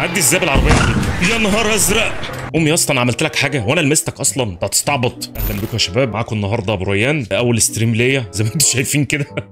معدي ازاي بالعربيه دي يا نهار ازرق قوم يا اسطى انا عملت لك حاجه وانا لمستك اصلا انت هتستعبط اهلا بيكم يا شباب معاكم النهارده ابو ريان اول ستريم ليا زي ما انتم شايفين كده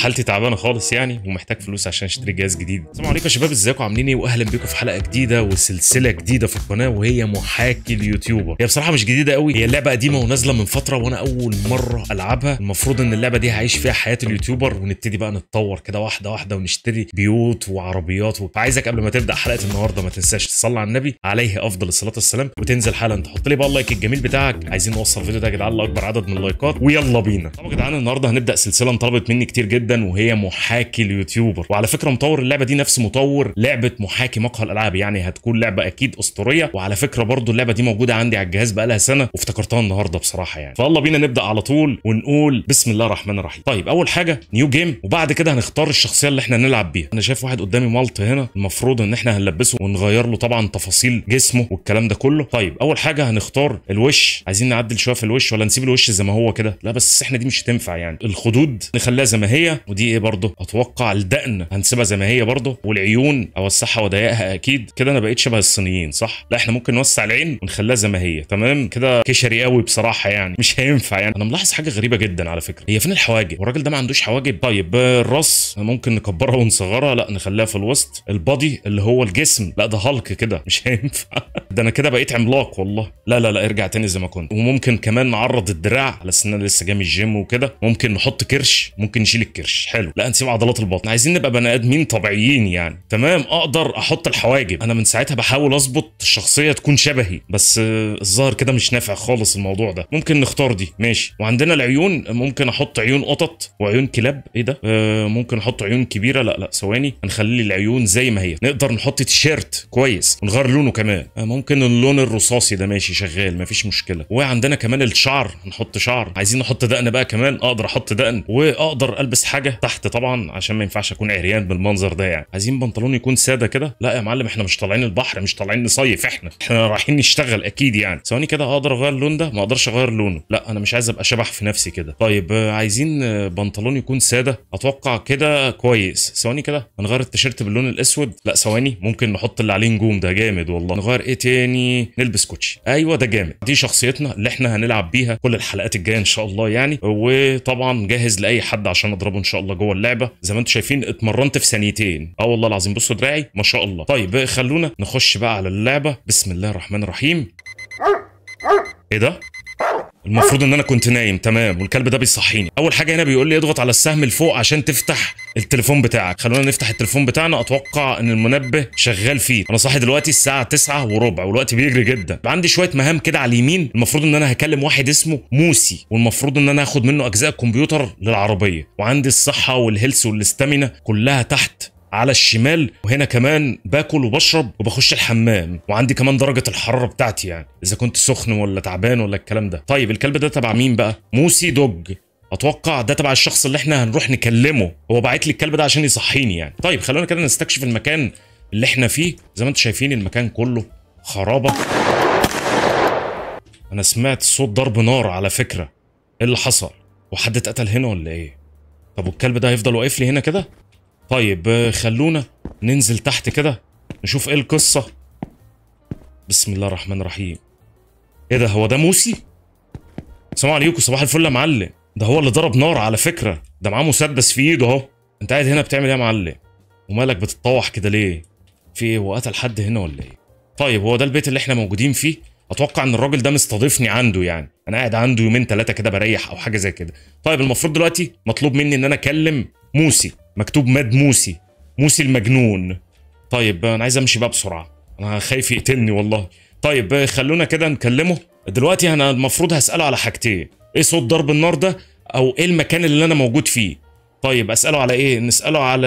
حالتي تعبانه خالص يعني ومحتاج فلوس عشان اشتري جهاز جديد السلام عليكم يا شباب ازيكم عاملين ايه واهلا بيكم في حلقه جديده وسلسله جديده في القناه وهي محاكي اليوتيوبر هي بصراحه مش جديده قوي هي لعبه قديمه ونازله من فتره وانا اول مره العبها المفروض ان اللعبه دي هعيش فيها حياه اليوتيوبر ونبتدي بقى نتطور كده واحده واحده ونشتري بيوت وعربيات وعايزك قبل ما تبدا حلقه النهارده ما تنساش تصلي على النبي عليه افضل الصلاه والسلام وتنزل حالا تحط لي بقى اللايك الجميل بتاعك عايزين نوصل الفيديو ده يا جدعان لاكبر عدد من اللايكات ويلا بينا طب يا جدعان النهارده هنبدا سلسله انطلبت مني كتير جدا وهي محاكي اليوتيوبر وعلى فكره مطور اللعبه دي نفس مطور لعبه محاكي مقهى الالعاب يعني هتكون لعبه اكيد اسطوريه وعلى فكره برضو اللعبه دي موجوده عندي على الجهاز بقى لها سنه وافتكرتها النهارده بصراحه يعني فيلا بينا نبدا على طول ونقول بسم الله الرحمن الرحيم طيب اول حاجه نيو جيم وبعد كده هنختار الشخصيه اللي احنا نلعب بيها انا شايف واحد قدامي مالت هنا المفروض ان احنا هنلبسه ونغير له طبعا تفاصيل جسمه والكلام ده كله طيب اول حاجه هنختار الوش عايزين نعدل شويه في الوش ولا نسيب الوش زي ما هو كده لا بس احنا دي مش هتنفع يعني الخدود نخليها زي ما هي ودي ايه برضه اتوقع الدقن هنسيبها زي ما هي برضه والعيون اوسعها واضيقها اكيد كده انا بقيت شبه الصينيين صح لا احنا ممكن نوسع العين ونخليها زي ما هي تمام كده كشري قوي بصراحه يعني مش هينفع يعني انا ملاحظ حاجه غريبه جدا على فكره هي فين الحواجب والراجل ده ما عندوش حواجب طيب الراس ممكن نكبرها ونصغرها لا نخليها في الوسط البادي اللي هو الجسم لا ده هالك كده مش هينفع ده انا كده بقيت عملاق والله لا لا لا ارجع تاني زي ما كنت وممكن كمان نعرض الدراع على ان انا لسه جاي من الجيم وكده ممكن نحط كرش ممكن نشيل الكرش حلو لا نسيب عضلات البطن عايزين نبقى بني ادمين طبيعيين يعني تمام اقدر احط الحواجب انا من ساعتها بحاول اظبط الشخصيه تكون شبهي بس الظاهر كده مش نافع خالص الموضوع ده ممكن نختار دي ماشي وعندنا العيون ممكن احط عيون قطط وعيون كلاب ايه ده آه، ممكن احط عيون كبيره لا لا ثواني هنخلي العيون زي ما هي نقدر نحط تيشيرت كويس ونغير لونه كمان آه، ممكن اللون الرصاصي ده ماشي شغال مفيش مشكله وعندنا كمان الشعر نحط شعر عايزين نحط دقن بقى كمان اقدر احط دقن واقدر البس حاجه تحت طبعا عشان ما ينفعش اكون عريان بالمنظر ده يعني عايزين بنطلون يكون ساده كده لا يا معلم احنا مش طالعين البحر مش طالعين نصيف احنا احنا رايحين نشتغل اكيد يعني ثواني كده اقدر اغير اللون ده ما اقدرش اغير لونه لا انا مش عايز ابقى شبح في نفسي كده طيب عايزين بنطلون يكون ساده اتوقع كده كويس ثواني كده هنغير التيشيرت باللون الاسود لا ثواني ممكن نحط اللي عليه نجوم ده جامد والله نغير ايه تاني يعني نلبس كوتشي ايوه ده جامد دي شخصيتنا اللي احنا هنلعب بيها كل الحلقات الجايه ان شاء الله يعني وطبعا جاهز لاي حد عشان اضربه ان شاء الله جوه اللعبه زي ما انتم شايفين اتمرنت في ثانيتين اه والله العظيم بصوا دراعي ما شاء الله طيب خلونا نخش بقى على اللعبه بسم الله الرحمن الرحيم ايه ده المفروض ان انا كنت نايم تمام والكلب ده بيصحيني اول حاجه هنا بيقول لي اضغط على السهم لفوق عشان تفتح التليفون بتاعك خلونا نفتح التليفون بتاعنا اتوقع ان المنبه شغال فيه انا صاحي دلوقتي الساعه 9 وربع والوقت بيجري جدا عندي شويه مهام كده على اليمين المفروض ان انا هكلم واحد اسمه موسي والمفروض ان انا هاخد منه اجزاء كمبيوتر للعربيه وعندي الصحه والهيلث والاستامينا كلها تحت على الشمال وهنا كمان باكل وبشرب وبخش الحمام وعندي كمان درجه الحراره بتاعتي يعني اذا كنت سخن ولا تعبان ولا الكلام ده طيب الكلب ده تبع مين بقى موسي دوج اتوقع ده تبع الشخص اللي احنا هنروح نكلمه هو باعت لي الكلب ده عشان يصحيني يعني طيب خلونا كده نستكشف المكان اللي احنا فيه زي ما انتم شايفين المكان كله خرابه انا سمعت صوت ضرب نار على فكره ايه اللي حصل وحد اتقتل هنا ولا ايه طب والكلب ده هيفضل واقف لي هنا كده طيب خلونا ننزل تحت كده نشوف ايه القصه بسم الله الرحمن الرحيم ايه ده هو ده موسي السلام عليكم صباح الفل يا معلم ده هو اللي ضرب نار على فكره ده معاه مسدس في ايده اهو انت قاعد هنا بتعمل ايه يا معلم ومالك بتتطوح كده ليه في ايه هو قتل حد هنا ولا ايه طيب هو ده البيت اللي احنا موجودين فيه اتوقع ان الراجل ده مستضيفني عنده يعني انا قاعد عنده يومين ثلاثه كده بريح او حاجه زي كده طيب المفروض دلوقتي مطلوب مني ان انا اكلم موسي مكتوب ماد موسي موسي المجنون طيب انا عايز امشي بقى بسرعه انا خايف يقتلني والله طيب خلونا كده نكلمه دلوقتي انا المفروض هساله على حاجتين ايه صوت ضرب النار ده او ايه المكان اللي انا موجود فيه طيب اساله على ايه نساله على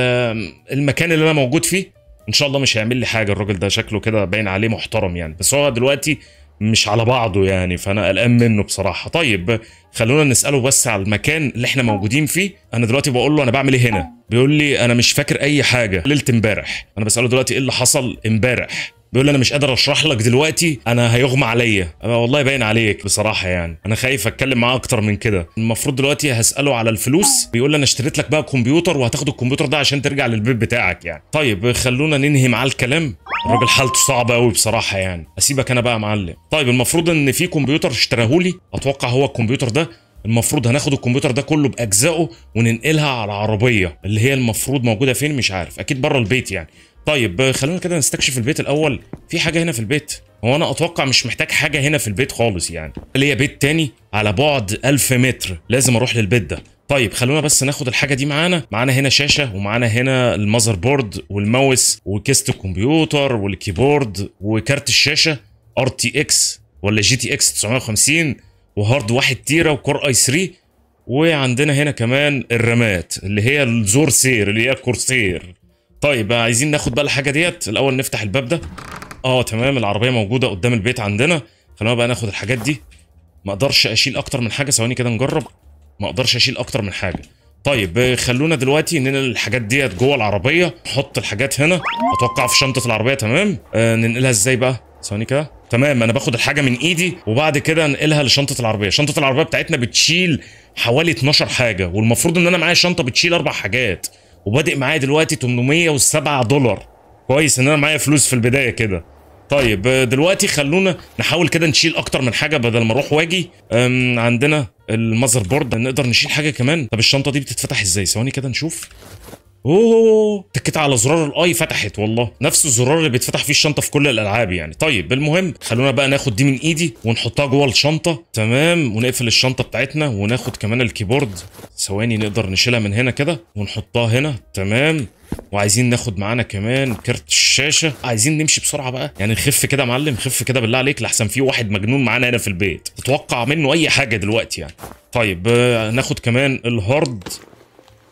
المكان اللي انا موجود فيه ان شاء الله مش هيعمل لي حاجه الراجل ده شكله كده باين عليه محترم يعني بس هو دلوقتي مش على بعضه يعني فانا قلقان منه بصراحه طيب خلونا نساله بس على المكان اللي احنا موجودين فيه انا دلوقتي بقول له انا بعمل ايه هنا بيقول لي انا مش فاكر اي حاجه ليله امبارح انا بساله دلوقتي ايه اللي حصل امبارح بيقول انا مش قادر اشرح لك دلوقتي انا هيغمى عليا والله باين عليك بصراحه يعني انا خايف اتكلم معاه اكتر من كده المفروض دلوقتي هساله على الفلوس بيقول لي انا اشتريت لك بقى كمبيوتر وهتاخد الكمبيوتر ده عشان ترجع للبيت بتاعك يعني طيب خلونا ننهي معاه الكلام الراجل حالته صعبه قوي بصراحه يعني اسيبك انا بقى يا معلم طيب المفروض ان في كمبيوتر اشتراه لي اتوقع هو الكمبيوتر ده المفروض هناخد الكمبيوتر ده كله باجزائه وننقلها على عربيه اللي هي المفروض موجوده فين مش عارف اكيد بره البيت يعني طيب آه، خلونا كده نستكشف البيت الاول في حاجه هنا في البيت هو انا اتوقع مش محتاج حاجه هنا في البيت خالص يعني ليا بيت تاني على بعد 1000 متر لازم اروح للبيت ده طيب خلونا بس ناخد الحاجه دي معانا معانا هنا شاشه ومعانا هنا المذر بورد والماوس وكيست الكمبيوتر والكيبورد وكارت الشاشه ار تي اكس ولا جي تي اكس 950 وهارد 1 تيرا وكور اي 3 وعندنا هنا كمان الرامات اللي هي الزور سير اللي هي الكورسير طيب عايزين ناخد بقى الحاجه ديت الاول نفتح الباب ده اه تمام العربيه موجوده قدام البيت عندنا خلينا بقى ناخد الحاجات دي ما اقدرش اشيل اكتر من حاجه ثواني كده نجرب ما اقدرش اشيل اكتر من حاجه طيب آه، خلونا دلوقتي ننقل الحاجات ديت جوه العربيه نحط الحاجات هنا اتوقع في شنطه العربيه تمام آه ننقلها ازاي بقى ثواني كده تمام انا باخد الحاجه من ايدي وبعد كده انقلها لشنطه العربيه شنطه العربيه بتاعتنا بتشيل حوالي 12 حاجه والمفروض ان انا معايا شنطه بتشيل اربع حاجات وبادئ معايا دلوقتي 807 دولار كويس ان انا معايا فلوس في البدايه كده طيب دلوقتي خلونا نحاول كده نشيل اكتر من حاجه بدل ما اروح واجي عندنا المذر بورد نقدر نشيل حاجه كمان طب الشنطه دي بتتفتح ازاي ثواني كده نشوف اوه تكيت على زرار الاي فتحت والله نفس الزرار اللي بيتفتح فيه الشنطه في كل الالعاب يعني طيب المهم خلونا بقى ناخد دي من ايدي ونحطها جوه الشنطه تمام ونقفل الشنطه بتاعتنا وناخد كمان الكيبورد ثواني نقدر نشيلها من هنا كده ونحطها هنا تمام وعايزين ناخد معانا كمان كارت الشاشه عايزين نمشي بسرعه بقى يعني نخف كده يا معلم خف كده بالله عليك لحسن في واحد مجنون معانا هنا في البيت تتوقع منه اي حاجه دلوقتي يعني طيب آه، ناخد كمان الهارد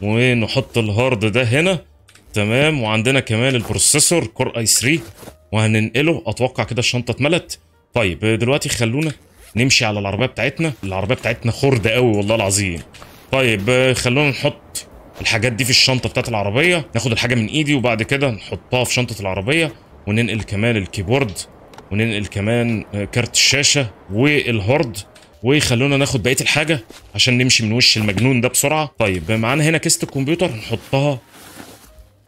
ونحط الهارد ده هنا تمام وعندنا كمان البروسيسور كور اي 3 وهننقله اتوقع كده الشنطه اتملت طيب دلوقتي خلونا نمشي على العربيه بتاعتنا العربيه بتاعتنا خرده قوي والله العظيم طيب خلونا نحط الحاجات دي في الشنطه بتاعت العربيه ناخد الحاجه من ايدي وبعد كده نحطها في شنطه العربيه وننقل كمان الكيبورد وننقل كمان كارت الشاشه والهارد ويخلونا ناخد بقيه الحاجه عشان نمشي من وش المجنون ده بسرعه طيب معانا هنا كيست الكمبيوتر نحطها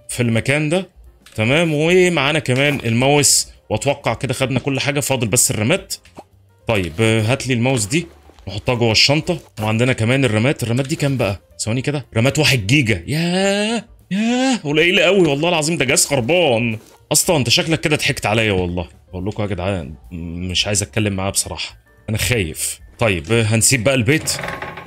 في المكان ده تمام ومعانا كمان الماوس واتوقع كده خدنا كل حاجه فاضل بس الرامات طيب هات لي الماوس دي نحطها جوه الشنطه وعندنا كمان الرامات الرامات دي كام بقى ثواني كده رامات 1 جيجا يا يا قليله قوي والله العظيم ده جهاز خربان اصلا انت شكلك كده ضحكت عليا والله بقول لكم يا جدعان مش عايز اتكلم معاه بصراحه انا خايف طيب آه، هنسيب بقى البيت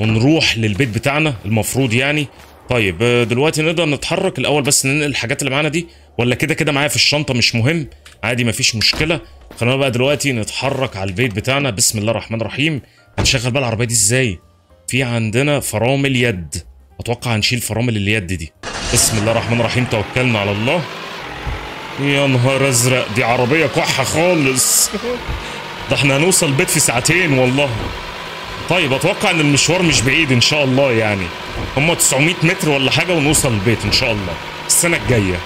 ونروح للبيت بتاعنا المفروض يعني طيب آه، دلوقتي نقدر نتحرك الاول بس ننقل الحاجات اللي معانا دي ولا كده كده معايا في الشنطه مش مهم عادي مفيش مشكله خلينا بقى دلوقتي نتحرك على البيت بتاعنا بسم الله الرحمن الرحيم هنشغل بقى العربيه دي ازاي في عندنا فرامل يد اتوقع هنشيل فرامل اليد دي بسم الله الرحمن الرحيم توكلنا على الله يا نهار ازرق دي عربيه كحه خالص ده احنا هنوصل البيت في ساعتين والله طيب اتوقع ان المشوار مش بعيد ان شاء الله يعني هم 900 متر ولا حاجه ونوصل البيت ان شاء الله السنه الجايه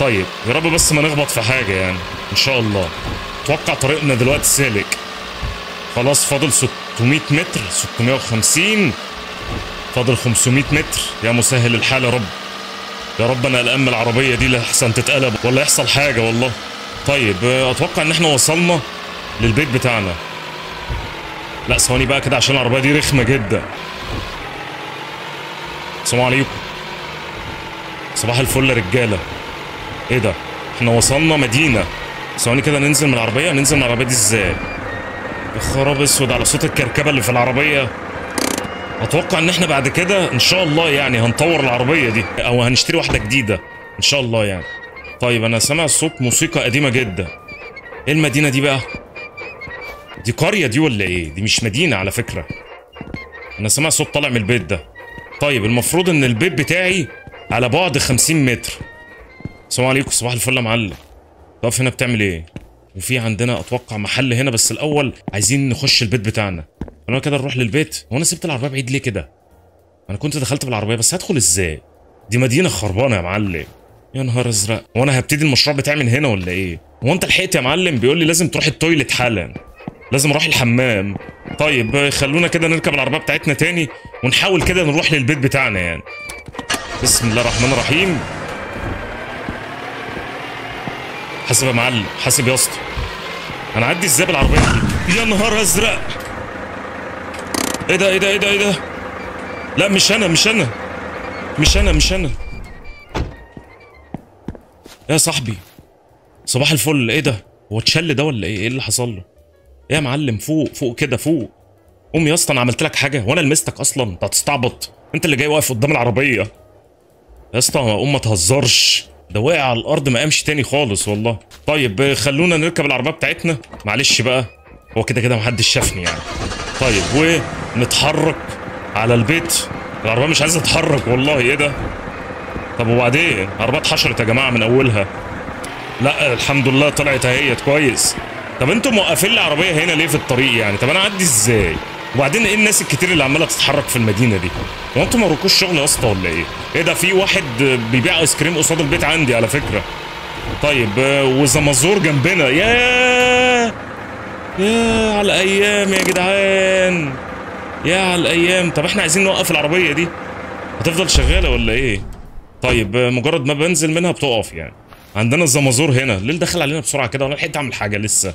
طيب يا رب بس ما نخبط في حاجه يعني ان شاء الله اتوقع طريقنا دلوقتي سالك خلاص فاضل 600 متر 650 فاضل 500 متر يا مسهل الحال يا رب يا رب انا قلقان من العربيه دي لحسن تتقلب ولا يحصل حاجه والله طيب آه، اتوقع ان احنا وصلنا للبيت بتاعنا لا ثواني بقى كده عشان العربيه دي رخمه جدا السلام عليكم صباح الفل يا رجاله ايه ده احنا وصلنا مدينه ثواني كده ننزل من العربيه ننزل من العربيه دي ازاي خراب اسود على صوت الكركبه اللي في العربيه اتوقع ان احنا بعد كده ان شاء الله يعني هنطور العربيه دي او هنشتري واحده جديده ان شاء الله يعني طيب انا سامع صوت موسيقى قديمه جدا ايه المدينه دي بقى دي قريه دي ولا ايه دي مش مدينه على فكره انا سامع صوت طالع من البيت ده طيب المفروض ان البيت بتاعي على بعد 50 متر السلام عليكم صباح الفل يا معلم تقف هنا بتعمل ايه وفي عندنا اتوقع محل هنا بس الاول عايزين نخش البيت بتاعنا انا كده نروح للبيت هو انا سبت العربيه بعيد ليه كده انا كنت دخلت بالعربيه بس هدخل ازاي دي مدينه خربانه يا معلم يا نهار ازرق وانا هبتدي المشروع بتاعي من هنا ولا ايه هو انت لحقت يا معلم بيقول لي لازم تروح التويلت حالا لازم اروح الحمام طيب خلونا كده نركب العربيه بتاعتنا تاني ونحاول كده نروح للبيت بتاعنا يعني بسم الله الرحمن الرحيم حاسب يا معلم حاسب يا اسطى انا عدي ازاي بالعربيه دي يا نهار ازرق ايه ده ايه ده ايه ده ايه ده لا مش انا مش انا مش انا مش انا يا صاحبي صباح الفل ايه ده هو اتشل ده ولا ايه ايه اللي حصل له ايه يا معلم فوق فوق كده فوق قوم يا اسطى انا عملت لك حاجه وانا لمستك اصلا انت هتستعبط انت اللي جاي واقف قدام العربيه يا اسطى قوم ما تهزرش ده واقع على الارض ما قامش تاني خالص والله طيب خلونا نركب العربيه بتاعتنا معلش بقى هو كده كده محدش شافني يعني طيب ونتحرك على البيت العربيه مش عايزه تتحرك والله ايه ده طب وبعدين عربات اتحشرت يا جماعه من اولها لا الحمد لله طلعت اهيت كويس طب انتم موقفين لي عربيه هنا ليه في الطريق يعني طب انا اعدي ازاي وبعدين ايه الناس الكتير اللي عماله تتحرك في المدينه دي هو انتوا ما وراكوش شغل يا اسطى ولا ايه ايه ده في واحد بيبيع ايس كريم قصاد البيت عندي على فكره طيب وزمزور جنبنا يا يا على الايام يا جدعان يا على الايام طب احنا عايزين نوقف العربيه دي هتفضل شغاله ولا ايه طيب آه، مجرد ما بنزل منها بتقف يعني عندنا الزمازور هنا ليه دخل علينا بسرعه كده ولا لحقت اعمل حاجه لسه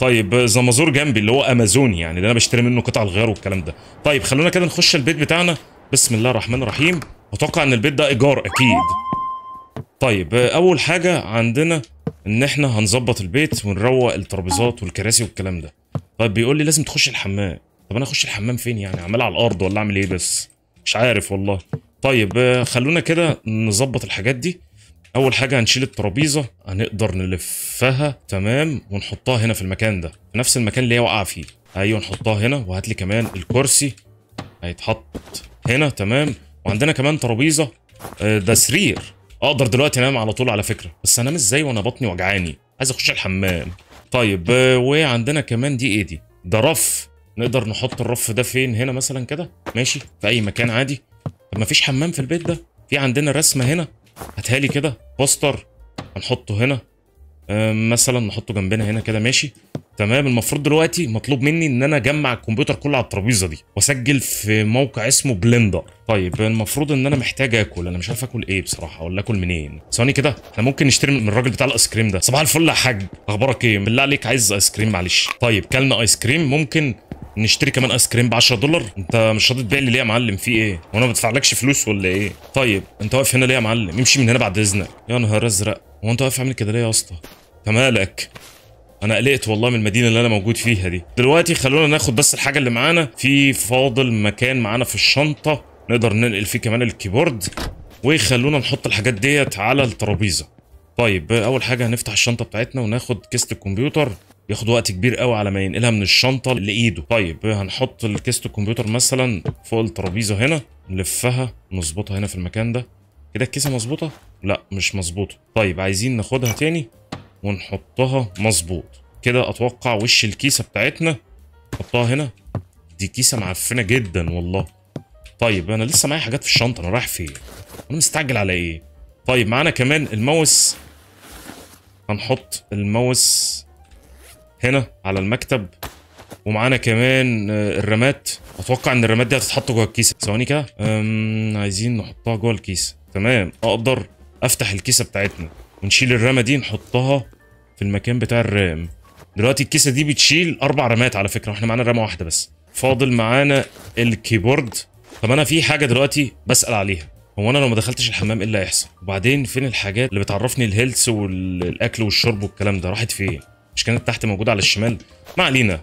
طيب آه، زمازور جنبي اللي هو امازون يعني اللي انا بشتري منه قطع الغيار والكلام ده طيب خلونا كده نخش البيت بتاعنا بسم الله الرحمن الرحيم اتوقع ان البيت ده ايجار اكيد طيب آه، اول حاجه عندنا ان احنا هنظبط البيت ونروق الترابيزات والكراسي والكلام ده طيب بيقول لي لازم تخش الحمام طب انا اخش الحمام فين يعني اعملها على الارض ولا اعمل ايه بس مش عارف والله طيب آه، خلونا كده نظبط الحاجات دي اول حاجه هنشيل الترابيزه هنقدر نلفها تمام ونحطها هنا في المكان ده في نفس المكان اللي هي واقعه فيه ايوه نحطها هنا وهات لي كمان الكرسي هيتحط هنا تمام وعندنا كمان ترابيزه آه، ده سرير اقدر دلوقتي انام على طول على فكره بس انام ازاي وانا بطني وجعاني عايز اخش الحمام طيب آه، وعندنا كمان دي ايه دي ده رف نقدر نحط الرف ده فين هنا مثلا كده ماشي في اي مكان عادي طب مفيش حمام في البيت ده في عندنا رسمه هنا هاتها لي كده بوستر هنحطه هنا آه، مثلا نحطه جنبنا هنا كده ماشي تمام المفروض دلوقتي مطلوب مني ان انا اجمع الكمبيوتر كله على الترابيزه دي واسجل في موقع اسمه بلندر طيب المفروض ان انا محتاج اكل انا مش عارف اكل ايه بصراحه ولا اكل منين ثواني كده احنا ممكن نشتري من الراجل بتاع الايس كريم ده صباح الفل يا حاج اخبارك ايه بالله عليك عايز ايس كريم معلش طيب كلنا ايس كريم ممكن نشتري كمان ايس كريم ب 10 دولار انت مش راضي تبيع لي ليه يا معلم في ايه وانا ما بدفعلكش فلوس ولا ايه طيب انت واقف هنا ليه يا معلم امشي من هنا بعد اذنك يا نهار ازرق هو انت واقف عامل كده ليه يا اسطى انت مالك انا قلقت والله من المدينه اللي انا موجود فيها دي دلوقتي خلونا ناخد بس الحاجه اللي معانا في فاضل مكان معانا في الشنطه نقدر ننقل فيه كمان الكيبورد وخلونا نحط الحاجات ديت على الترابيزه طيب اول حاجه هنفتح الشنطه بتاعتنا وناخد كيس الكمبيوتر ياخد وقت كبير قوي على ما ينقلها من الشنطه لايده طيب هنحط الكيست الكمبيوتر مثلا فوق الترابيزه هنا نلفها نظبطها هنا في المكان ده كده الكيسه مظبوطه لا مش مظبوطه طيب عايزين ناخدها تاني ونحطها مظبوط كده اتوقع وش الكيسه بتاعتنا نحطها هنا دي كيسه معفنه جدا والله طيب انا لسه معايا حاجات في الشنطه انا رايح فين انا مستعجل على ايه طيب معانا كمان الماوس هنحط الماوس هنا على المكتب ومعانا كمان آه، الرامات اتوقع ان الرامات دي هتتحط جوه الكيسه ثواني كده عايزين نحطها جوه الكيسه تمام اقدر افتح الكيسه بتاعتنا ونشيل الرمه دي نحطها في المكان بتاع الرام دلوقتي الكيسه دي بتشيل اربع رمات على فكره واحنا معانا رمه واحده بس فاضل معانا الكيبورد طب انا في حاجه دلوقتي بسال عليها هو انا لو ما دخلتش الحمام ايه اللي هيحصل وبعدين فين الحاجات اللي بتعرفني الهيلث والاكل والشرب والكلام ده راحت فين مش كانت تحت موجوده على الشمال ما علينا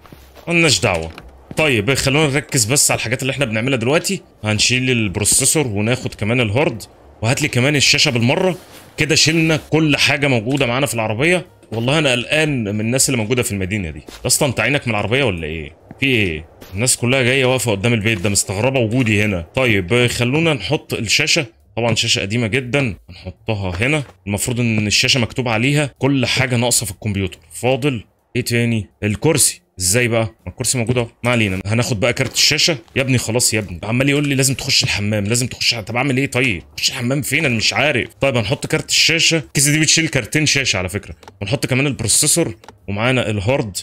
مالناش دعوه طيب خلونا نركز بس على الحاجات اللي احنا بنعملها دلوقتي هنشيل البروسيسور وناخد كمان الهارد وهات لي كمان الشاشه بالمره كده شلنا كل حاجه موجوده معانا في العربيه والله انا قلقان من الناس اللي موجوده في المدينه دي اصلا انت عينك من العربيه ولا ايه في ايه الناس كلها جايه واقفه قدام البيت ده مستغربه وجودي هنا طيب خلونا نحط الشاشه طبعا شاشه قديمه جدا هنحطها هنا المفروض ان الشاشه مكتوب عليها كل حاجه ناقصه في الكمبيوتر فاضل ايه تاني الكرسي ازاي بقى الكرسي موجود اهو ما علينا هناخد بقى كارت الشاشه يا ابني خلاص يا ابني عمال يقول لي لازم تخش الحمام لازم تخش طب اعمل ايه طيب تخش الحمام فين انا مش عارف طيب هنحط كارت الشاشه الكيسه دي بتشيل كارتين شاشه على فكره ونحط كمان البروسيسور ومعانا الهارد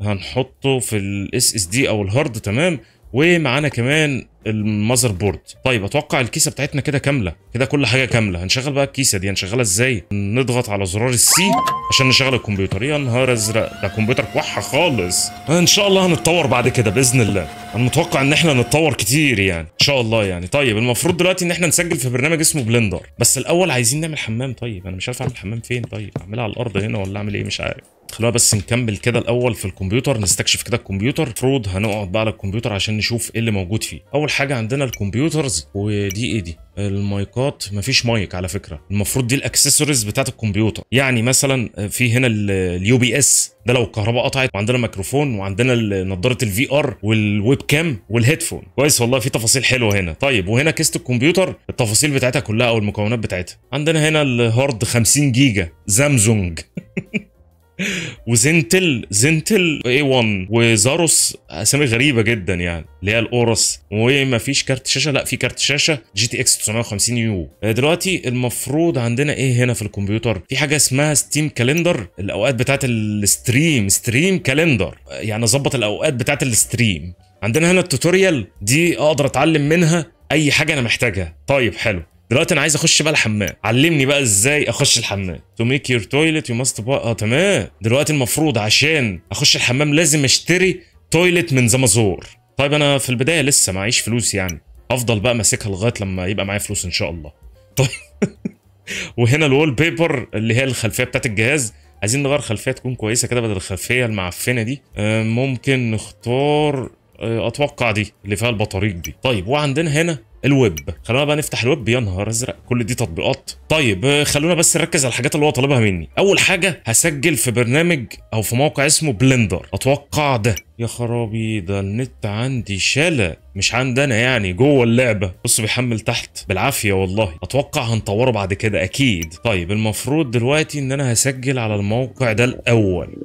هنحطه في الاس اس دي او الهارد تمام ومعانا كمان المذر بورد طيب اتوقع الكيسه بتاعتنا كده كامله كده كل حاجه كامله هنشغل بقى الكيسه دي هنشغلها ازاي نضغط على زرار السي عشان نشغل الكمبيوتر يا نهار ازرق ده كمبيوتر كحه خالص ان شاء الله هنتطور بعد كده باذن الله انا متوقع ان احنا هنتطور كتير يعني ان شاء الله يعني طيب المفروض دلوقتي ان احنا نسجل في برنامج اسمه بلندر بس الاول عايزين نعمل حمام طيب انا مش عارف اعمل حمام فين طيب اعملها على الارض هنا ولا اعمل ايه مش عارف خلونا بس نكمل كده الاول في الكمبيوتر نستكشف كده الكمبيوتر المفروض هنقعد بقى على الكمبيوتر عشان نشوف ايه اللي موجود فيه اول حاجه عندنا الكمبيوترز ودي ايه دي المايكات مفيش مايك على فكره المفروض دي الاكسسوارز بتاعت الكمبيوتر يعني مثلا آه، في هنا اليو بي اس ده لو الكهرباء قطعت وعندنا ميكروفون وعندنا نضاره الفي ار والويب كام والهيدفون كويس والله في تفاصيل حلوه هنا طيب وهنا كيسه الكمبيوتر التفاصيل بتاعتها كلها او المكونات بتاعتها عندنا هنا الهارد 50 جيجا زامزونج وزنتل زنتل اي 1 وزاروس اسامي غريبه جدا يعني اللي هي الاورس وما فيش كارت شاشه لا في كارت شاشه جي تي اكس 950 يو آه، دلوقتي المفروض عندنا ايه هنا في الكمبيوتر في حاجه اسمها ستيم كالندر الاوقات بتاعه الستريم ستريم كالندر آه، يعني اظبط الاوقات بتاعه الستريم عندنا هنا التوتوريال دي اقدر اتعلم منها اي حاجه انا محتاجها طيب حلو دلوقتي انا عايز اخش بقى الحمام علمني بقى ازاي اخش الحمام تو ميك يور تويلت يو ماست اه تمام دلوقتي المفروض عشان اخش الحمام لازم اشتري تويلت من زمازور طيب انا في البدايه لسه معيش فلوس يعني افضل بقى ماسكها لغايه لما يبقى معايا فلوس ان شاء الله طيب وهنا الوول بيبر اللي هي الخلفيه بتاعت الجهاز عايزين نغير خلفيه تكون كويسه كده بدل الخلفيه المعفنه دي آه، ممكن نختار آه، اتوقع دي اللي فيها البطاريق دي طيب وعندنا هنا الويب خلونا بقى نفتح الويب يا نهار ازرق كل دي تطبيقات طيب آه، خلونا بس نركز على الحاجات اللي هو طالبها مني اول حاجه هسجل في برنامج او في موقع اسمه بلندر اتوقع ده يا خرابي ده النت عندي شلة مش عندنا يعني جوه اللعبه بص بيحمل تحت بالعافيه والله اتوقع هنطوره بعد كده اكيد طيب المفروض دلوقتي ان انا هسجل على الموقع ده الاول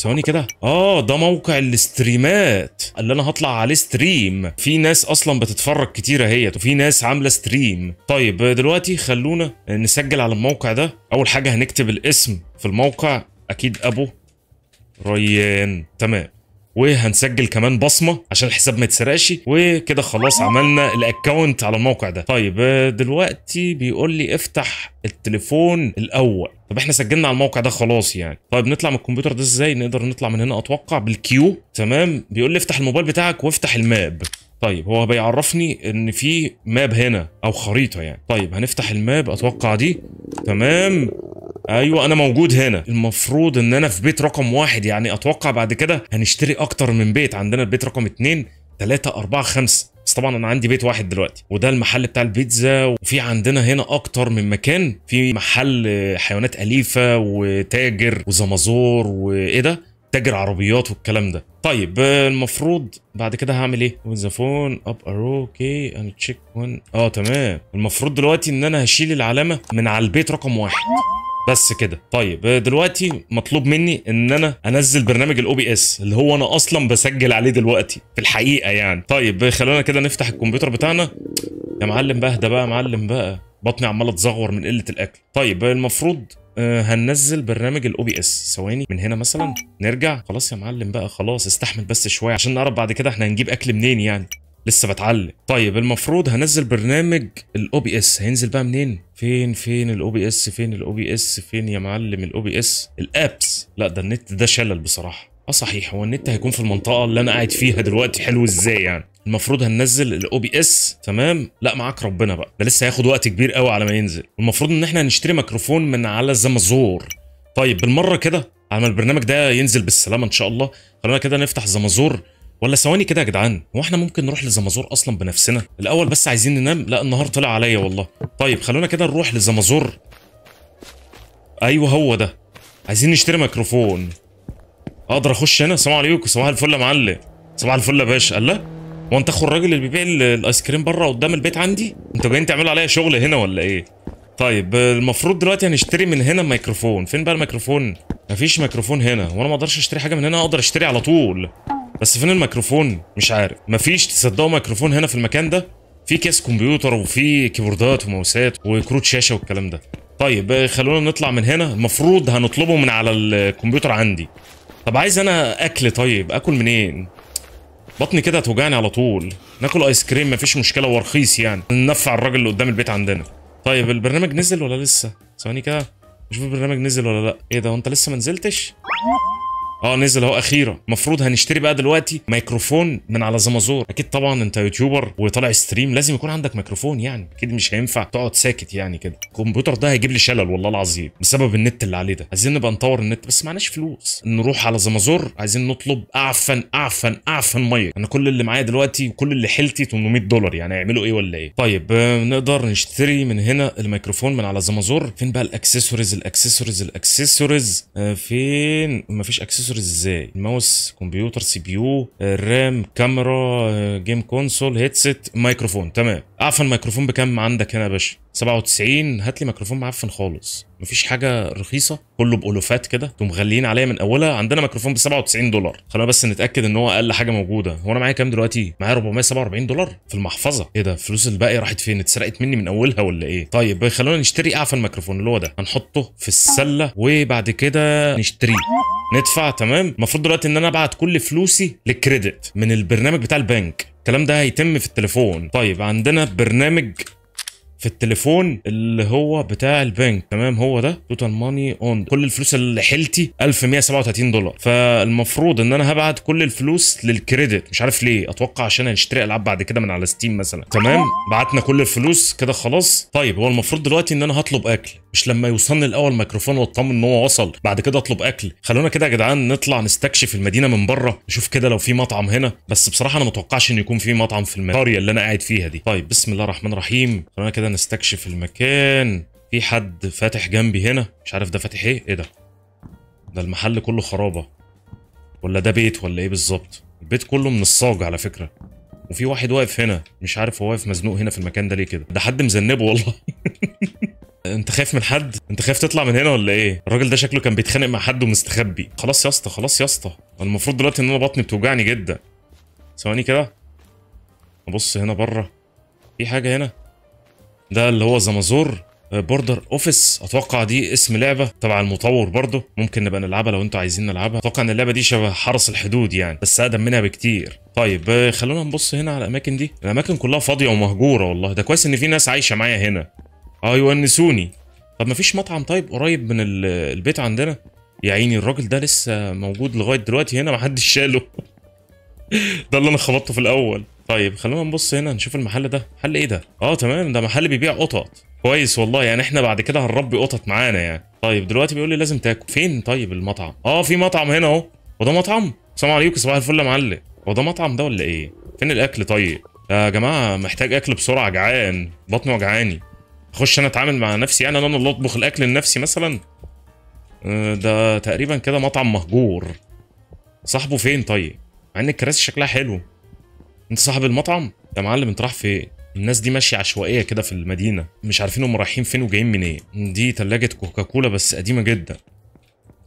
ثواني كده اه ده موقع الاستريمات اللي انا هطلع عليه ستريم في ناس اصلا بتتفرج كتير اهيت وفي ناس عامله ستريم طيب دلوقتي خلونا نسجل على الموقع ده اول حاجه هنكتب الاسم في الموقع اكيد ابو ريان تمام وهنسجل كمان بصمه عشان الحساب ما يتسرقش وكده خلاص عملنا الاكونت على الموقع ده طيب آه، دلوقتي بيقول لي افتح التليفون الاول طب احنا سجلنا على الموقع ده خلاص يعني طيب نطلع من الكمبيوتر ده ازاي نقدر نطلع من هنا اتوقع بالكيو تمام بيقول لي افتح الموبايل بتاعك وافتح الماب طيب هو بيعرفني ان في ماب هنا او خريطه يعني طيب هنفتح الماب اتوقع دي تمام ايوه انا موجود هنا المفروض ان انا في بيت رقم واحد يعني اتوقع بعد كده هنشتري اكتر من بيت عندنا البيت رقم اتنين تلاتة أربعة خمسة بس طبعا انا عندي بيت واحد دلوقتي وده المحل بتاع البيتزا وفي عندنا هنا اكتر من مكان في محل حيوانات اليفه وتاجر وزمازور وايه ده تاجر عربيات والكلام ده طيب المفروض بعد كده هعمل ايه ذا فون اب اوكي ان تشيك ون اه تمام المفروض دلوقتي ان انا هشيل العلامه من على البيت رقم واحد بس كده طيب دلوقتي مطلوب مني ان انا انزل برنامج الاو بي اس اللي هو انا اصلا بسجل عليه دلوقتي في الحقيقه يعني طيب خلونا كده نفتح الكمبيوتر بتاعنا يا معلم بقى اهدى بقى يا معلم بقى بطني عماله تزغور من قله الاكل طيب المفروض آه، هننزل برنامج الاو بي اس ثواني من هنا مثلا نرجع خلاص يا معلم بقى خلاص استحمل بس شويه عشان نعرف بعد كده احنا هنجيب اكل منين يعني لسه بتعلم طيب المفروض هنزل برنامج الاو بي اس هينزل بقى منين فين فين الاو بي اس فين الاو بي اس فين يا معلم الاو بي اس الابس لا ده النت ده شلل بصراحه اه صحيح هو النت هيكون في المنطقه اللي انا قاعد فيها دلوقتي حلو ازاي يعني المفروض هننزل الاو بي اس تمام لا معاك ربنا بقى ده لسه هياخد وقت كبير قوي على ما ينزل المفروض ان احنا هنشتري ميكروفون من على زمازور طيب بالمره كده على ما البرنامج ده ينزل بالسلامه ان شاء الله خلونا كده نفتح زمازور ولا ثواني كده يا جدعان هو احنا ممكن نروح للزمازور اصلا بنفسنا الاول بس عايزين ننام لا النهار طلع عليا والله طيب خلونا كده نروح للزمازور ايوه هو ده عايزين نشتري ميكروفون اقدر اخش هنا سلام عليكم صباح الفل يا معلم صباح الفل يا باشا الله هو انت اخو الراجل اللي بيبيع الايس كريم بره قدام البيت عندي انتوا جايين تعملوا عليا شغل هنا ولا ايه طيب المفروض دلوقتي هنشتري من هنا ميكروفون فين بقى الميكروفون مفيش ميكروفون هنا وانا ما اقدرش اشتري حاجه من هنا اقدر اشتري على طول بس فين الميكروفون مش عارف مفيش تصدقوا ميكروفون هنا في المكان ده في كيس كمبيوتر وفي كيبوردات وماوسات وكروت شاشه والكلام ده طيب آه، خلونا نطلع من هنا المفروض هنطلبه من على الكمبيوتر عندي طب عايز انا اكل طيب اكل منين بطني كده هتوجعني على طول ناكل ايس كريم مفيش مشكله هو رخيص يعني ننفع الراجل اللي قدام البيت عندنا طيب البرنامج نزل ولا لسه ثواني كده اشوف البرنامج نزل ولا لا ايه ده انت لسه ما نزلتش اه نزل اهو اخيرا المفروض هنشتري بقى دلوقتي ميكروفون من على زمازور اكيد طبعا انت يوتيوبر وطالع ستريم لازم يكون عندك ميكروفون يعني اكيد مش هينفع تقعد ساكت يعني كده الكمبيوتر ده هيجيب لي شلل والله العظيم بسبب النت اللي عليه ده عايزين نبقى نطور النت بس معناش فلوس نروح على زمازور عايزين نطلب اعفن اعفن اعفن ميه انا كل اللي معايا دلوقتي وكل اللي حيلتي 800 دولار يعني هيعملوا ايه ولا ايه طيب آه، نقدر نشتري من هنا الميكروفون من على زمازور فين بقى الاكسسوارز الاكسسوارز الاكسسوارز آه، فين مفيش اكسسوارز بروسيسور ازاي الماوس كمبيوتر سي بي يو الرام آه، كاميرا آه، جيم كونسول هيدسيت مايكروفون تمام اعفن ميكروفون بكام عندك هنا يا باشا 97 هات لي ميكروفون معفن خالص مفيش حاجه رخيصه كله بالوفات كده تقوم مغليين عليا من اولها عندنا ميكروفون ب 97 دولار خلينا بس نتاكد ان هو اقل حاجه موجوده هو انا معايا كام دلوقتي معايا 447 دولار في المحفظه ايه ده الفلوس الباقيه راحت فين اتسرقت مني من اولها ولا ايه طيب خلونا نشتري اعفن ميكروفون اللي هو ده هنحطه في السله وبعد كده نشتريه ندفع تمام المفروض دلوقتي ان انا ابعت كل فلوسي للكريدت من البرنامج بتاع البنك الكلام ده هيتم في التليفون طيب عندنا برنامج في التليفون اللي هو بتاع البنك تمام هو ده توتال ماني اون كل الفلوس اللي حيلتي 1137 دولار فالمفروض ان انا هبعت كل الفلوس للكريدت مش عارف ليه اتوقع عشان هنشتري العاب بعد كده من على ستيم مثلا تمام بعتنا كل الفلوس كده خلاص طيب هو المفروض دلوقتي ان انا هطلب اكل مش لما يوصلني الاول ميكروفون واطمن ان هو وصل بعد كده اطلب اكل خلونا كده يا جدعان نطلع نستكشف المدينه من بره نشوف كده لو في مطعم هنا بس بصراحه انا ما اتوقعش ان يكون في مطعم في القريه اللي انا قاعد فيها دي طيب بسم الله الرحمن الرحيم خلونا كده نستكشف المكان في حد فاتح جنبي هنا مش عارف ده فاتح ايه ايه ده ده المحل كله خرابه ولا ده بيت ولا ايه بالظبط البيت كله من الصاج على فكره وفي واحد واقف هنا مش عارف هو واقف مزنوق هنا في المكان ده ليه كده ده حد مذنبه والله انت خايف من حد انت خايف تطلع من هنا ولا ايه الراجل ده شكله كان بيتخانق مع حد ومستخبي خلاص يا اسطى خلاص يا اسطى المفروض دلوقتي ان انا بطني بتوجعني جدا ثواني كده ابص هنا بره في حاجه هنا ده اللي هو زمازور بوردر اوفيس اتوقع دي اسم لعبه تبع المطور برضه ممكن نبقى نلعبها لو انتوا عايزين نلعبها اتوقع ان اللعبه دي شبه حرس الحدود يعني بس اقدم منها بكتير طيب آه، خلونا نبص هنا على الاماكن دي الاماكن كلها فاضيه ومهجوره والله ده كويس ان في ناس عايشه معايا هنا اه يونسوني طب مفيش مطعم طيب قريب من البيت عندنا يا عيني الراجل ده لسه موجود لغايه دلوقتي هنا محدش شاله ده اللي انا خبطته في الاول طيب خلونا نبص هنا نشوف المحل ده محل ايه ده اه تمام ده محل بيبيع قطط كويس والله يعني احنا بعد كده هنربي قطط معانا يعني طيب دلوقتي بيقول لي لازم تاكل فين طيب المطعم اه في مطعم هنا اهو وده مطعم السلام عليكم صباح الفل يا معلم هو ده مطعم ده ولا ايه فين الاكل طيب يا جماعه محتاج اكل بسرعه جعان بطني وجعاني اخش انا اتعامل مع نفسي يعني انا اللي اطبخ الاكل لنفسي مثلا آه، ده تقريبا كده مطعم مهجور صاحبه فين طيب مع ان الكراسي شكلها حلو انت صاحب المطعم يا معلم انت رايح فين الناس دي ماشيه عشوائيه كده في المدينه مش عارفين هم رايحين فين وجايين منين دي تلاجة كوكاكولا بس قديمه جدا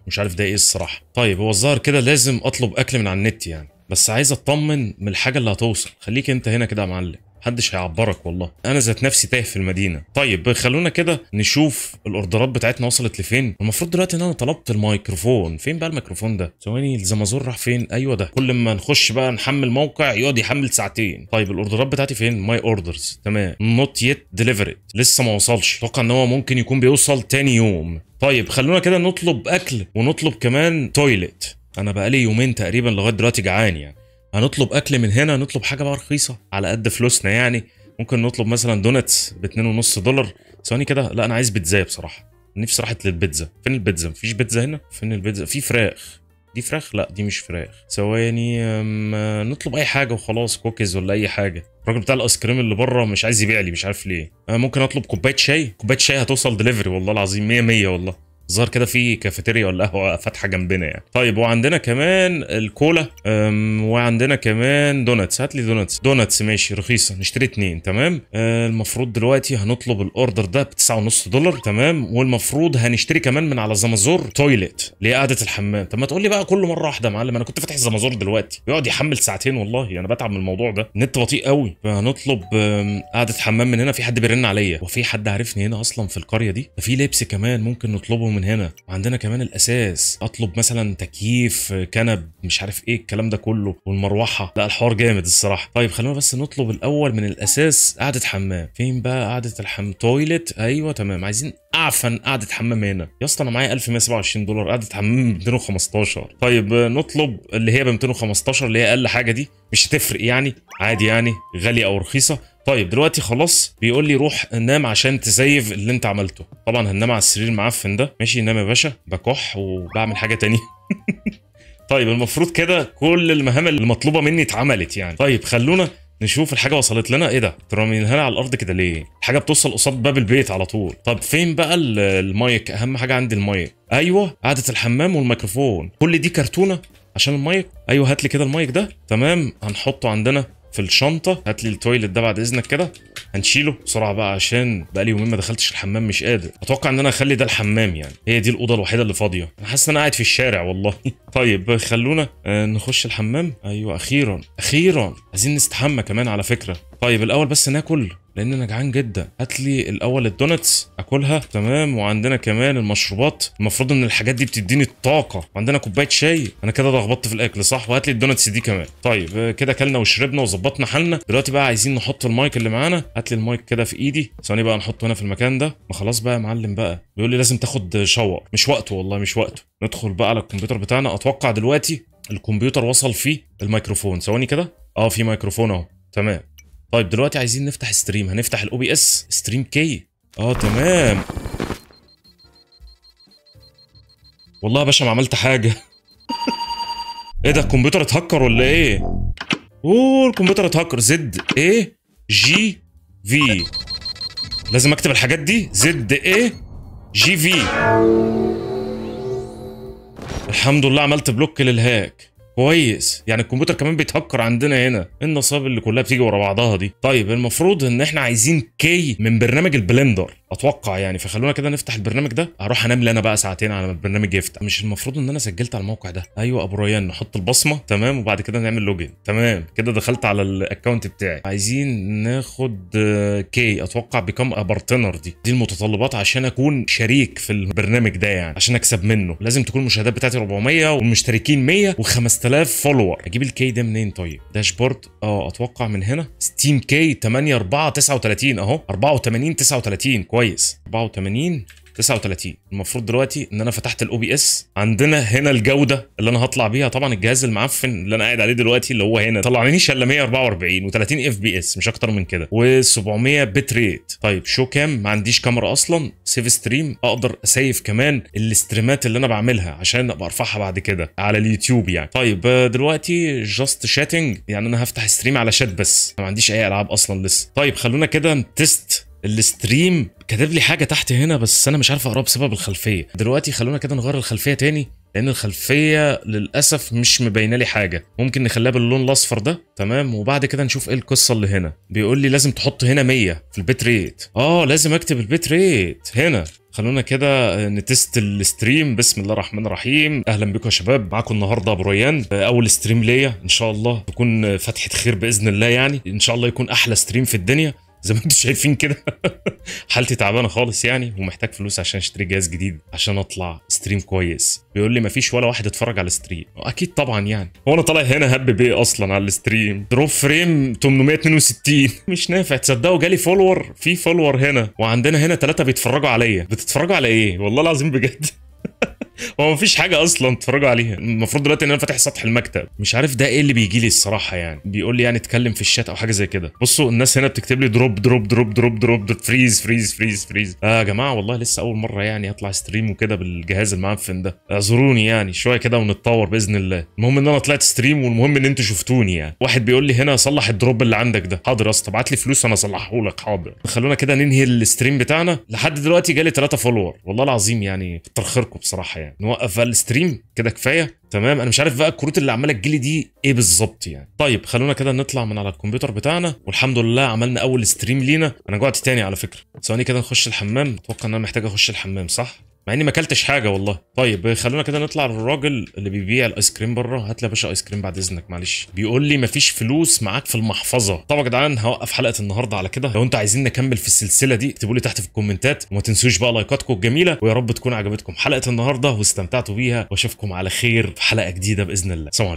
مش عارف ده ايه الصراحه طيب هو الظاهر كده لازم اطلب اكل من على النت يعني بس عايز اطمن من الحاجه اللي هتوصل خليك انت هنا كده يا معلم محدش هيعبرك والله انا ذات نفسي تايه في المدينه طيب خلونا كده نشوف الاوردرات بتاعتنا وصلت لفين المفروض دلوقتي ان انا طلبت الميكروفون فين بقى الميكروفون ده ثواني الزمازور راح فين ايوه ده كل ما نخش بقى نحمل موقع يقعد يحمل ساعتين طيب الاوردرات بتاعتي فين ماي اوردرز تمام نوت يت ديليفريت لسه ما وصلش اتوقع ان هو ممكن يكون بيوصل تاني يوم طيب خلونا كده نطلب اكل ونطلب كمان تويلت انا بقالي يومين تقريبا لغايه دلوقتي جعان يعني هنطلب اكل من هنا نطلب حاجه بقى رخيصه على قد فلوسنا يعني ممكن نطلب مثلا دونتس ب 2.5 دولار ثواني كده لا انا عايز بيتزا بصراحه نفسي راحت للبيتزا فين البيتزا مفيش بيتزا هنا فين البيتزا في فراخ دي فراخ لا دي مش فراخ ثواني نطلب اي حاجه وخلاص كوكيز ولا اي حاجه الراجل بتاع الايس كريم اللي بره مش عايز يبيع لي مش عارف ليه أه، ممكن اطلب كوبايه شاي كوبايه شاي هتوصل دليفري والله العظيم 100 100 والله ظهر كده في كافيتيريا ولا قهوه فاتحه جنبنا يعني طيب وعندنا كمان الكولا وعندنا كمان دوناتس هات لي دوناتس دوناتس ماشي رخيصه نشتري اتنين تمام أه، المفروض دلوقتي هنطلب الاوردر ده ب 9.5 دولار تمام والمفروض هنشتري كمان من على زمازور تويلت اللي هي الحمام طب ما تقول لي بقى كل مره واحده يا معلم انا كنت فاتح زمازور دلوقتي يقعد يحمل ساعتين والله انا بتعب من الموضوع ده النت بطيء قوي فهنطلب قعده حمام من هنا في حد بيرن عليا وفي حد عارفني هنا اصلا في القريه دي في لبس كمان ممكن نطلبه من هنا وعندنا كمان الاساس اطلب مثلا تكييف كنب مش عارف ايه الكلام ده كله والمروحه لا الحوار جامد الصراحه طيب خلونا بس نطلب الاول من الاساس قعده حمام فين بقى قعده الحمام تويلت ايوه تمام عايزين اعفن قعده حمام هنا يا اسطى انا معايا 1127 دولار قعده حمام ب 215 طيب نطلب اللي هي ب 215 اللي هي اقل حاجه دي مش هتفرق يعني عادي يعني غاليه او رخيصه طيب دلوقتي خلاص بيقول لي روح نام عشان تزيف اللي انت عملته طبعا هننام على السرير المعفن ده ماشي نام يا باشا بكح وبعمل حاجه تانية طيب المفروض كده كل المهام المطلوبه مني اتعملت يعني طيب خلونا نشوف الحاجه وصلت لنا ايه ده ترمينها هنا على الارض كده ليه الحاجه بتوصل قصاد باب البيت على طول طب فين بقى المايك اهم حاجه عندي المايك ايوه قعده الحمام والميكروفون كل دي كرتونه عشان المايك ايوه هات لي كده المايك ده تمام هنحطه عندنا في الشنطه هات لي التويلت ده بعد اذنك كده هنشيله بسرعه بقى عشان بقالي يومين ما دخلتش الحمام مش قادر اتوقع ان انا اخلي ده الحمام يعني هي دي الاوضه الوحيده اللي فاضيه انا حاسس ان انا قاعد في الشارع والله طيب خلونا آه، نخش الحمام ايوه اخيرا اخيرا عايزين نستحمى كمان على فكره طيب الاول بس ناكل لان انا جعان جدا هات لي الاول الدونتس اكلها تمام وعندنا كمان المشروبات المفروض ان الحاجات دي بتديني الطاقه وعندنا كوبايه شاي انا كده لخبطت في الاكل صح وهات لي الدونتس دي كمان طيب آه، كده اكلنا وشربنا وظبطنا حالنا دلوقتي بقى عايزين نحط المايك اللي معانا هات لي المايك كده في ايدي ثواني بقى نحطه هنا في المكان ده ما خلاص بقى يا معلم بقى بيقول لي لازم تاخد شاور مش وقته والله مش وقته ندخل بقى على الكمبيوتر بتاعنا اتوقع دلوقتي الكمبيوتر وصل فيه الميكروفون ثواني كده اه في ميكروفون اهو تمام طيب دلوقتي عايزين نفتح ستريم هنفتح الاو بي اس ستريم كي اه تمام والله يا باشا ما عملت حاجه ايه ده الكمبيوتر اتهكر ولا ايه اوه الكمبيوتر اتهكر زد ايه جي في لازم اكتب الحاجات دي زد ايه جي في الحمد لله عملت بلوك للهاك كويس يعني الكمبيوتر كمان بيتهكر عندنا هنا إيه النصاب اللي كلها بتيجي ورا بعضها دي طيب المفروض ان احنا عايزين كي من برنامج البلندر اتوقع يعني فخلونا كده نفتح البرنامج ده هروح انام لي انا بقى ساعتين على ما البرنامج يفتح مش المفروض ان انا سجلت على الموقع ده ايوه ابو ريان نحط البصمه تمام وبعد كده نعمل لوجن تمام كده دخلت على الاكونت بتاعي عايزين ناخد كي آه، اتوقع بكم ابارتنر دي دي المتطلبات عشان اكون شريك في البرنامج ده يعني عشان اكسب منه لازم تكون المشاهدات بتاعتي 400 والمشتركين 100 و5000 فولور اجيب الكي ده منين طيب داشبورد اه اتوقع من هنا ستيم كي 8 4 39 اهو 84 39 كويس 84 39 المفروض دلوقتي ان انا فتحت الاو بي اس عندنا هنا الجوده اللي انا هطلع بيها طبعا الجهاز المعفن اللي انا قاعد عليه دلوقتي اللي هو هنا طلع لي شله 144 و30 اف بي اس مش اكتر من كده و700 بت ريت طيب شو كام ما عنديش كاميرا اصلا سيف ستريم اقدر اسيف كمان الاستريمات اللي انا بعملها عشان ابقى ارفعها بعد كده على اليوتيوب يعني طيب آه، دلوقتي جاست شاتنج يعني انا هفتح ستريم على شات بس ما عنديش اي العاب اصلا لسه طيب خلونا كده نتست الستريم كاتب لي حاجه تحت هنا بس انا مش عارف اقراها بسبب الخلفيه دلوقتي خلونا كده نغير الخلفيه تاني لان الخلفيه للاسف مش مبينه لي حاجه ممكن نخليها باللون الاصفر ده تمام وبعد كده نشوف ايه القصه اللي هنا بيقول لي لازم تحط هنا 100 في البيت ريت اه لازم اكتب البيت ريت هنا خلونا كده نتست الستريم بسم الله الرحمن الرحيم اهلا بكم يا شباب معاكم النهارده ابو ريان اول ستريم ليا ان شاء الله تكون فتحه خير باذن الله يعني ان شاء الله يكون احلى ستريم في الدنيا زي ما انتم شايفين كده حالتي تعبانه خالص يعني ومحتاج فلوس عشان اشتري جهاز جديد عشان اطلع ستريم كويس بيقول لي مفيش ولا واحد اتفرج على الستريم اكيد طبعا يعني هو انا طالع هنا هب بيه اصلا على الستريم دروب فريم 862 مش نافع تصدقوا جالي فولور في فولور هنا وعندنا هنا ثلاثه بيتفرجوا عليا بتتفرجوا على ايه والله العظيم بجد هو مفيش حاجه اصلا تتفرجوا عليها المفروض دلوقتي ان انا فاتح سطح المكتب مش عارف ده ايه اللي بيجي لي الصراحه يعني بيقول لي يعني اتكلم في الشات او حاجه زي كده بصوا الناس هنا بتكتب لي دروب دروب دروب دروب دروب فريز فريز فريز فريز اه يا جماعه والله لسه اول مره يعني اطلع ستريم وكده بالجهاز المعفن ده اعذروني يعني شويه كده ونتطور باذن الله المهم ان انا طلعت ستريم والمهم ان انتوا شفتوني يعني واحد بيقول لي هنا صلح الدروب اللي عندك ده حاضر يا اسطى ابعت لي فلوس انا اصلحه لك حاضر خلونا كده ننهي الستريم بتاعنا لحد دلوقتي جالي 3 فولور والله العظيم يعني كتر بصراحه يعني. يعني نوقف بقى الستريم كده كفايه تمام انا مش عارف بقى الكروت اللي عماله تجيلي دي ايه بالظبط يعني طيب خلونا كده نطلع من على الكمبيوتر بتاعنا والحمد لله عملنا اول ستريم لينا انا جوعت تاني على فكره ثواني كده نخش الحمام اتوقع ان انا محتاج اخش الحمام صح مع اني ما اكلتش حاجه والله طيب خلونا كده نطلع للراجل اللي بيبيع الايس كريم بره هات لي يا باشا ايس كريم بعد اذنك معلش بيقول لي مفيش فلوس معاك في المحفظه طب يا جدعان هوقف حلقه النهارده على كده لو انتوا عايزين نكمل في السلسله دي اكتبوا لي تحت في الكومنتات وما تنسوش بقى لايكاتكم الجميله ويا رب تكون عجبتكم حلقه النهارده واستمتعتوا بيها واشوفكم على خير في حلقه جديده باذن الله سلام عليكم